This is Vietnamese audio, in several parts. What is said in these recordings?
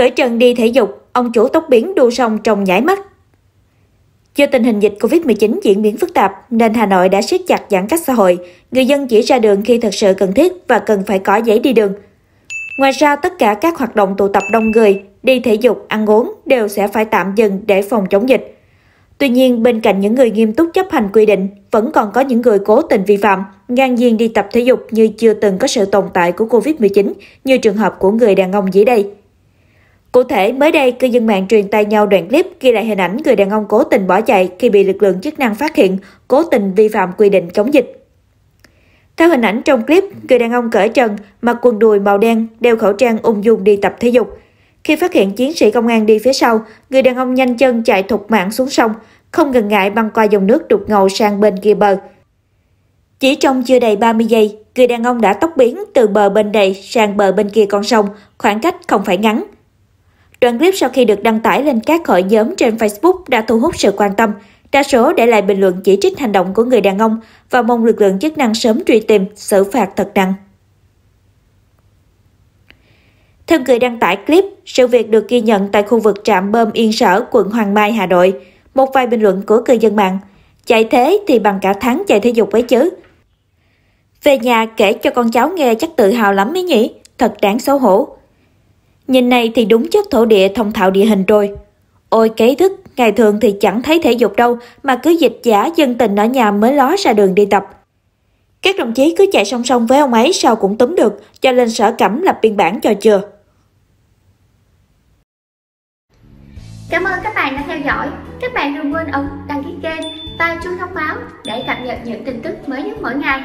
Cởi chân đi thể dục, ông chủ tóc biến đua xong trong nhảy mắt. Do tình hình dịch Covid-19 diễn biến phức tạp nên Hà Nội đã siết chặt giãn cách xã hội, người dân chỉ ra đường khi thật sự cần thiết và cần phải có giấy đi đường. Ngoài ra, tất cả các hoạt động tụ tập đông người, đi thể dục, ăn uống đều sẽ phải tạm dừng để phòng chống dịch. Tuy nhiên, bên cạnh những người nghiêm túc chấp hành quy định, vẫn còn có những người cố tình vi phạm, ngang nhiên đi tập thể dục như chưa từng có sự tồn tại của Covid-19 như trường hợp của người đàn ông dưới đây. Cụ thể, mới đây, cư dân mạng truyền tay nhau đoạn clip ghi lại hình ảnh người đàn ông cố tình bỏ chạy khi bị lực lượng chức năng phát hiện, cố tình vi phạm quy định chống dịch. Theo hình ảnh trong clip, người đàn ông cởi trần, mặc quần đùi màu đen, đeo khẩu trang ung dung đi tập thể dục. Khi phát hiện chiến sĩ công an đi phía sau, người đàn ông nhanh chân chạy thục mạng xuống sông, không ngần ngại băng qua dòng nước đục ngầu sang bên kia bờ. Chỉ trong chưa đầy 30 giây, người đàn ông đã tốc biến từ bờ bên đây sang bờ bên kia con sông, khoảng cách không phải ngắn. Đoạn clip sau khi được đăng tải lên các hội nhóm trên Facebook đã thu hút sự quan tâm. Đa số để lại bình luận chỉ trích hành động của người đàn ông và mong lực lượng chức năng sớm truy tìm, xử phạt thật nặng. Theo người đăng tải clip, sự việc được ghi nhận tại khu vực trạm bơm Yên Sở, quận Hoàng Mai, Hà Nội. Một vài bình luận của cư dân mạng. Chạy thế thì bằng cả tháng chạy thể dục ấy chứ. Về nhà kể cho con cháu nghe chắc tự hào lắm ấy nhỉ, thật đáng xấu hổ. Nhìn này thì đúng chất thổ địa thông thạo địa hình rồi. Ôi kế thức, ngày thường thì chẳng thấy thể dục đâu mà cứ dịch giả dân tình ở nhà mới ló ra đường đi tập. Các đồng chí cứ chạy song song với ông ấy sao cũng túm được, cho lên sở cẩm lập biên bản cho chưa. Cảm ơn các bạn đã theo dõi. Các bạn đừng quên ấn đăng ký kênh và chuông thông báo để cập nhật những tin tức mới nhất mỗi ngày.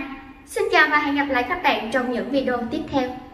Xin chào và hẹn gặp lại các bạn trong những video tiếp theo.